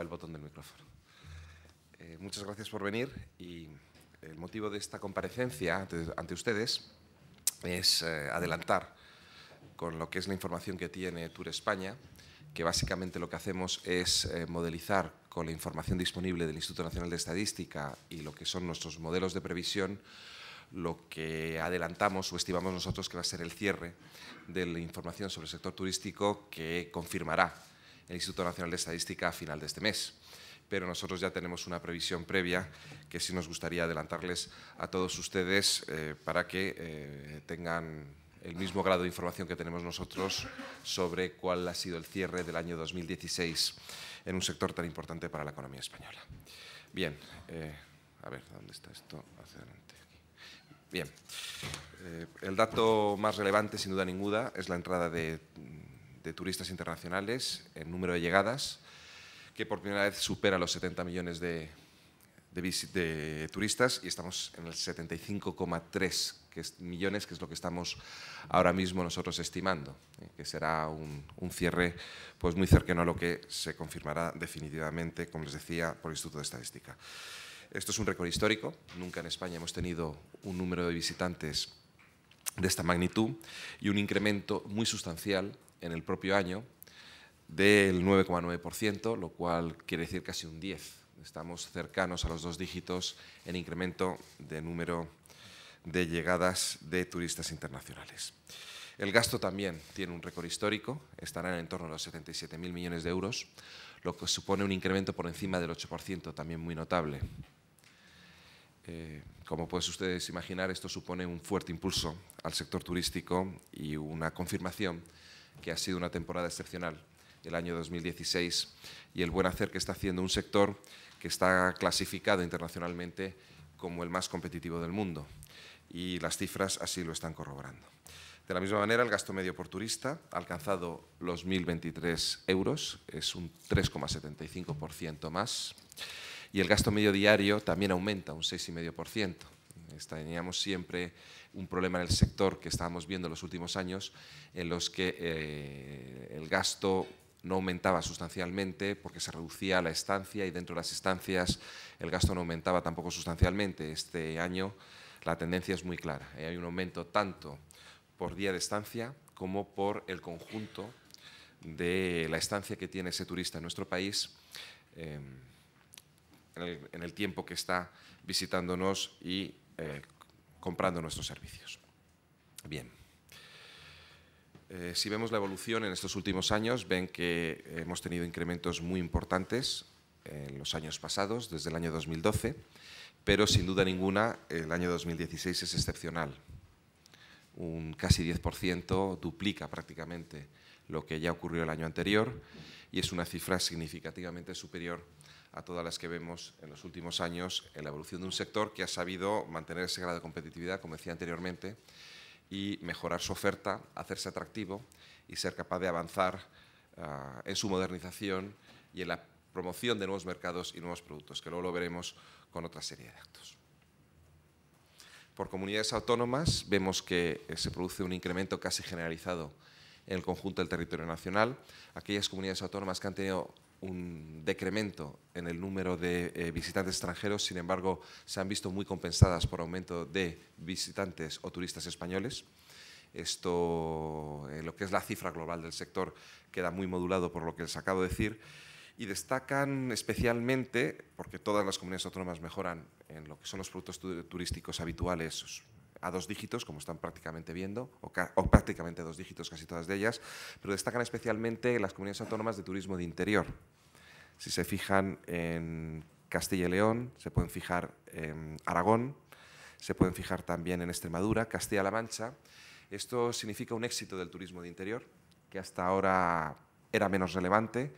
el botón del micrófono. Eh, muchas gracias por venir y el motivo de esta comparecencia ante, ustedes es eh, adelantar con lo que es la información que tiene Tour España, que básicamente lo que hacemos es eh, modelizar con la información disponible del Instituto Nacional de Estadística y lo que son nuestros modelos de previsión, lo que adelantamos o estimamos nosotros que va a ser el cierre de la información sobre el sector turístico que confirmará el Instituto Nacional de Estadística a final de este mes. Pero nosotros ya tenemos una previsión previa que sí nos gustaría adelantarles a todos ustedes eh, para que eh, tengan el mismo grado de información que tenemos nosotros sobre cuál ha sido el cierre del año 2016 en un sector tan importante para la economía española. Bien, eh, a ver, ¿dónde está esto? Hacia Bien, el dato más relevante, sin duda ninguna, es la entrada de de turistas internacionales en número de llegadas, que por primera vez supera los 70 millones de, de, turistas y estamos en el 75,3 millones, que es lo que estamos ahora mismo nosotros estimando, eh, que será un, un, cierre pues muy cercano a lo que se confirmará definitivamente, como les decía, por el Instituto de Estadística. Esto es un récord histórico, nunca en España hemos tenido un número de visitantes de esta magnitud y un incremento muy sustancial en el propio año del 9,9%, lo cual quiere decir casi un 10. Estamos cercanos a los dos dígitos en incremento de número de llegadas de turistas internacionales. El gasto también tiene un récord histórico, estará en torno a los 77.000 millones de euros, lo que supone un incremento por encima del 8%, también muy notable. Eh, como pueden ustedes imaginar, esto supone un fuerte impulso al sector turístico y una confirmación que ha sido una temporada excepcional el año 2016 y el buen hacer que está haciendo un sector que está clasificado internacionalmente como el más competitivo del mundo. Y las cifras así lo están corroborando. De la misma manera, el gasto medio por turista ha alcanzado los 1.023 euros, es un 3,75% más. Y el gasto medio diario también aumenta un 6,5%. Teníamos siempre un problema en el sector que estábamos viendo en los últimos años, en los que eh, el gasto no aumentaba sustancialmente porque se reducía la estancia y dentro de las estancias el gasto no aumentaba tampoco sustancialmente. Este año la tendencia es muy clara. Eh, hay un aumento tanto por día de estancia como por el conjunto de la estancia que tiene ese turista en nuestro país eh, en, el, tiempo que está visitándonos y comprando nuestros servicios. Bien. Eh, si vemos la evolución en estos últimos años, ven que hemos tenido incrementos muy importantes en los años pasados, desde el año 2012, pero sin duda ninguna el año 2016 es excepcional. Un casi 10% duplica prácticamente lo que ya ocurrió el año anterior y es una cifra significativamente superior a todas las que vemos en los últimos años en la evolución de un sector que ha sabido mantener ese grado de competitividad, como decía anteriormente, y mejorar su oferta, hacerse atractivo y ser capaz de avanzar ah, en su modernización y en la promoción de nuevos mercados y nuevos productos, que luego lo veremos con otra serie de actos. Por comunidades autónomas vemos que eh, se produce un incremento casi generalizado en el conjunto del territorio nacional. Aquellas comunidades autónomas que han tenido un decremento en el número de eh, visitantes extranjeros, sin embargo, se han visto muy compensadas por aumento de visitantes o turistas españoles. Esto, lo que es la cifra global del sector, queda muy modulado por lo que les acabo de decir. Y destacan especialmente, porque todas las comunidades autónomas mejoran en lo que son los productos turísticos habituales, a dos dígitos, como están prácticamente viendo, o, prácticamente dos dígitos casi todas de ellas, pero destacan especialmente las comunidades autónomas de turismo de interior. Si se fijan en Castilla y León, se pueden fijar en Aragón, se pueden fijar también en Extremadura, Castilla-La Mancha. Esto significa un éxito del turismo de interior, que hasta ahora era menos relevante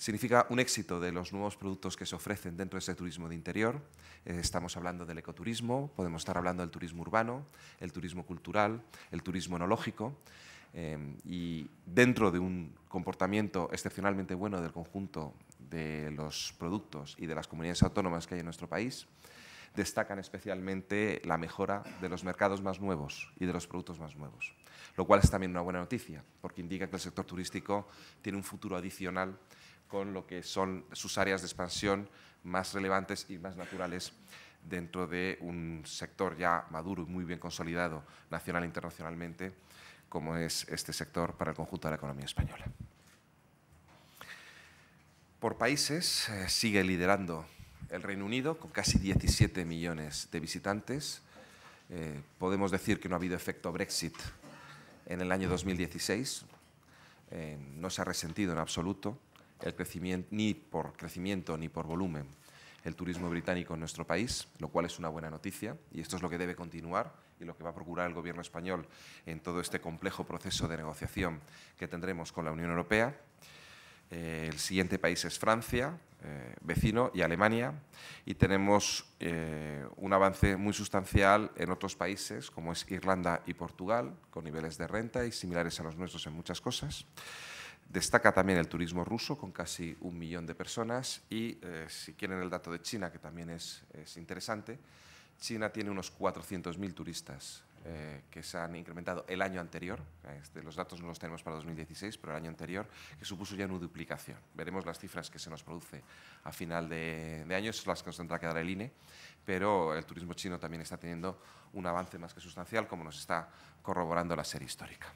Significa un éxito de los nuevos productos que se ofrecen dentro de ese turismo de interior. Eh, estamos hablando del ecoturismo, podemos estar hablando del turismo urbano, el turismo cultural, el turismo enológico. Eh, y dentro de un comportamiento excepcionalmente bueno del conjunto de los productos y de las comunidades autónomas que hay en nuestro país, destacan especialmente la mejora de los mercados más nuevos y de los productos más nuevos, lo cual es también una buena noticia, porque indica que el sector turístico tiene un futuro adicional con lo que son sus áreas de expansión más relevantes y más naturales dentro de un sector ya maduro y muy bien consolidado nacional e internacionalmente, como es este sector para el conjunto de la economía española. Por países eh, sigue liderando el Reino Unido con casi 17 millones de visitantes. Eh, podemos decir que no ha habido efecto Brexit en el año 2016, eh, no se ha resentido en absoluto crecimiento, ni por crecimiento ni por volumen el turismo británico en nuestro país, lo cual es una buena noticia y esto es lo que debe continuar y lo que va a procurar el Gobierno español en todo este complejo proceso de negociación que tendremos con la Unión Europea. Eh, el siguiente país es Francia, eh, vecino, y Alemania, y tenemos eh, un avance muy sustancial en otros países como es Irlanda y Portugal, con niveles de renta y similares a los nuestros en muchas cosas. Destaca también el turismo ruso con casi un millón de personas y, eh, si quieren el dato de China, que también es, interesante, China tiene unos 400.000 turistas eh, que se han incrementado el año anterior, eh, este, los datos no los tenemos para 2016, pero el año anterior, que supuso ya una duplicación. Veremos las cifras que se nos produce a final de, año, son las que nos tendrá que dar el INE, pero el turismo chino también está teniendo un avance más que sustancial, como nos está corroborando la serie histórica.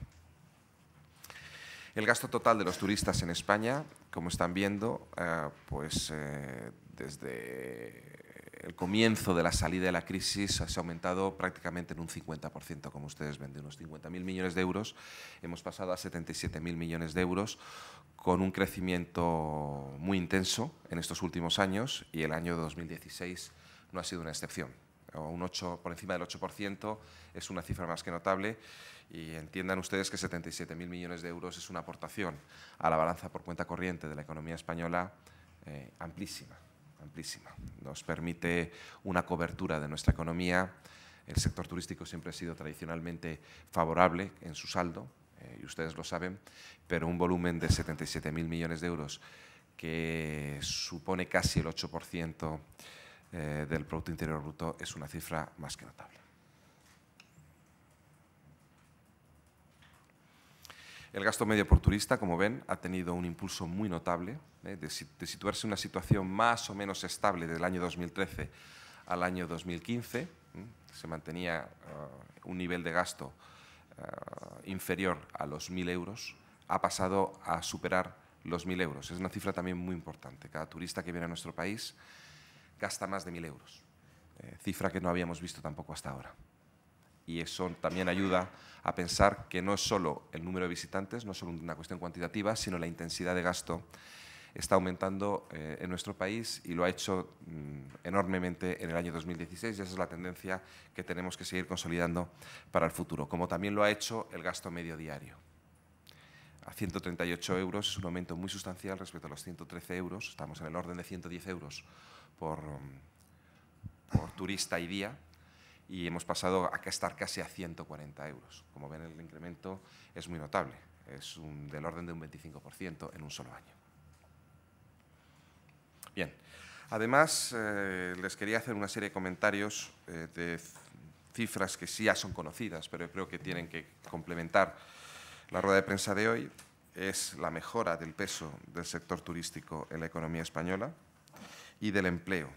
El gasto total de los turistas en España, como están viendo, eh, pues eh, desde el comienzo de la salida de la crisis se ha aumentado prácticamente en un 50%, como ustedes ven, de unos 50.000 millones de euros. Hemos pasado a 77.000 millones de euros, con un crecimiento muy intenso en estos últimos años y el año 2016 no ha sido una excepción un 8, por encima del 8%, es una cifra más que notable. Y entiendan ustedes que 77.000 millones de euros es una aportación a la balanza por cuenta corriente de la economía española eh, amplísima, amplísima. Nos permite una cobertura de nuestra economía. El sector turístico siempre ha sido tradicionalmente favorable en su saldo, eh, y ustedes lo saben, pero un volumen de 77.000 millones de euros que supone casi el 8% eh, del Producto Interior Bruto es una cifra más que notable. El gasto medio por turista, como ven, ha tenido un impulso muy notable, eh, de, situarse en una situación más o menos estable del año 2013 al año 2015. se mantenía eh, un nivel de gasto inferior a los 1.000 euros, ha pasado a superar los 1.000 euros. Es una cifra también muy importante. Cada turista que viene a nuestro país gasta más de 1.000 euros, eh, cifra que no habíamos visto tampoco hasta ahora. Y eso también ayuda a pensar que no es solo el número de visitantes, no es solo una cuestión cuantitativa, sino la intensidad de gasto está aumentando eh, en nuestro país y lo ha hecho mm, enormemente en el año 2016 y esa es la tendencia que tenemos que seguir consolidando para el futuro, como también lo ha hecho el gasto medio diario. A 138 euros es un aumento muy sustancial respecto a los 113 euros, estamos en el orden de 110 euros Um, por, turista y día y hemos pasado a estar casi a 140 euros. Como ven, el incremento es muy notable, es del orden de un 25% en un solo año. Bien, además eh, les quería hacer una serie de comentarios eh, de cifras que sí ya son conocidas, pero creo que tienen que complementar la rueda de prensa de hoy. Es la mejora del peso del sector turístico en la economía española y del empleo.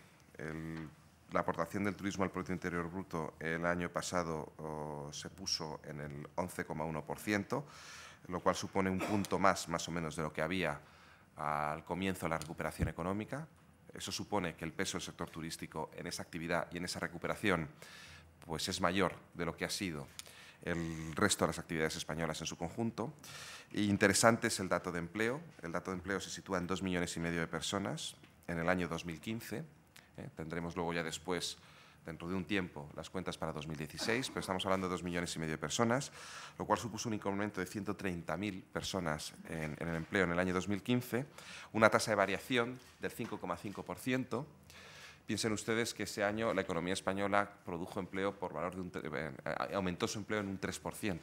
la aportación del turismo al Producto Interior Bruto el año pasado oh, se puso en el 11,1%, lo cual supone un punto más, más o menos, de lo que había al comienzo de la recuperación económica. Eso supone que el peso del sector turístico en esa actividad y en esa recuperación pues es mayor de lo que ha sido el resto de las actividades españolas en su conjunto. interesante es el dato de empleo. El dato de empleo se sitúa en dos millones y medio de personas, en el año 2015. ¿eh? Tendremos luego ya después, dentro de un tiempo, las cuentas para 2016, pero estamos hablando de dos millones y medio de personas, lo cual supuso un incremento de 130.000 personas en, el empleo en el año 2015, una tasa de variación del 5,5%. Piensen ustedes que ese año la economía española produjo empleo por valor de eh, eh, aumentó su empleo en un 3%,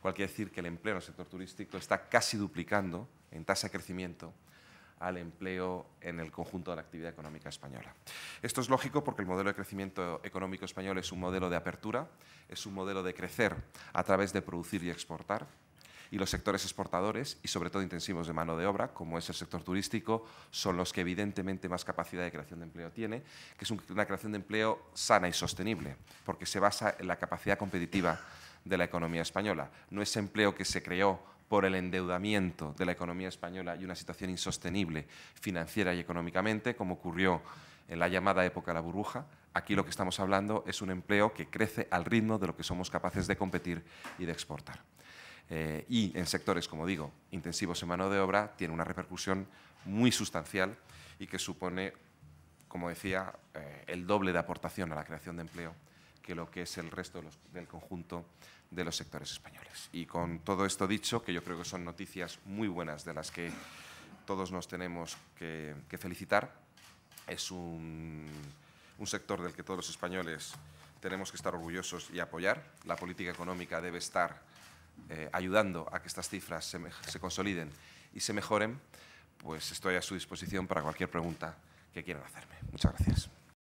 cual quiere decir que el empleo en el sector turístico está casi duplicando en tasa de crecimiento al empleo en el conjunto de la actividad económica española. Esto es lógico porque el modelo de crecimiento económico español es un modelo de apertura, es un modelo de crecer a través de producir y exportar, y los sectores exportadores y sobre todo intensivos de mano de obra, como es el sector turístico, son los que evidentemente más capacidad de creación de empleo tiene, que es una creación de empleo sana y sostenible, porque se basa en la capacidad competitiva de la economía española. No es empleo que se creó por el endeudamiento de la economía española y una situación insostenible financiera y económicamente, como ocurrió en la llamada época de la burbuja. Aquí lo que estamos hablando es un empleo que crece al ritmo de lo que somos capaces de competir y de exportar. Eh, y en sectores, como digo, intensivos en mano de obra, tiene una repercusión muy sustancial y que supone, como decía, eh, el doble de aportación a la creación de empleo que lo que es el resto del conjunto de los sectores españoles. Y con todo esto dicho, que yo creo que son noticias muy buenas de las que todos nos tenemos que, felicitar, es un, sector del que todos los españoles tenemos que estar orgullosos y apoyar. La política económica debe estar eh, ayudando a que estas cifras se, consoliden y se mejoren, pues estoy a su disposición para cualquier pregunta que quieran hacerme. Muchas gracias.